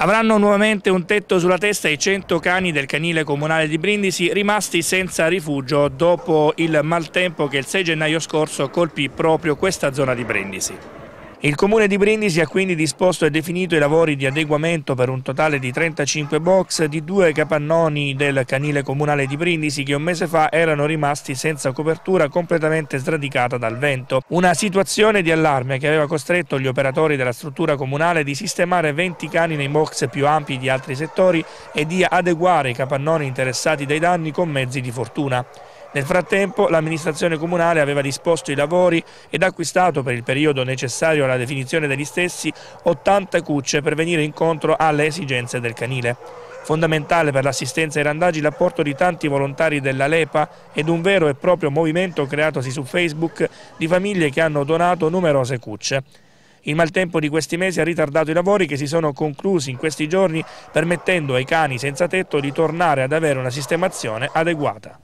Avranno nuovamente un tetto sulla testa i 100 cani del canile comunale di Brindisi rimasti senza rifugio dopo il maltempo che il 6 gennaio scorso colpì proprio questa zona di Brindisi. Il comune di Brindisi ha quindi disposto e definito i lavori di adeguamento per un totale di 35 box di due capannoni del canile comunale di Brindisi che un mese fa erano rimasti senza copertura completamente sradicata dal vento. Una situazione di allarme che aveva costretto gli operatori della struttura comunale di sistemare 20 cani nei box più ampi di altri settori e di adeguare i capannoni interessati dai danni con mezzi di fortuna. Nel frattempo l'amministrazione comunale aveva disposto i lavori ed acquistato per il periodo necessario alla definizione degli stessi 80 cucce per venire incontro alle esigenze del canile. Fondamentale per l'assistenza ai randaggi l'apporto di tanti volontari della Lepa ed un vero e proprio movimento creatosi su Facebook di famiglie che hanno donato numerose cucce. Il maltempo di questi mesi ha ritardato i lavori che si sono conclusi in questi giorni permettendo ai cani senza tetto di tornare ad avere una sistemazione adeguata.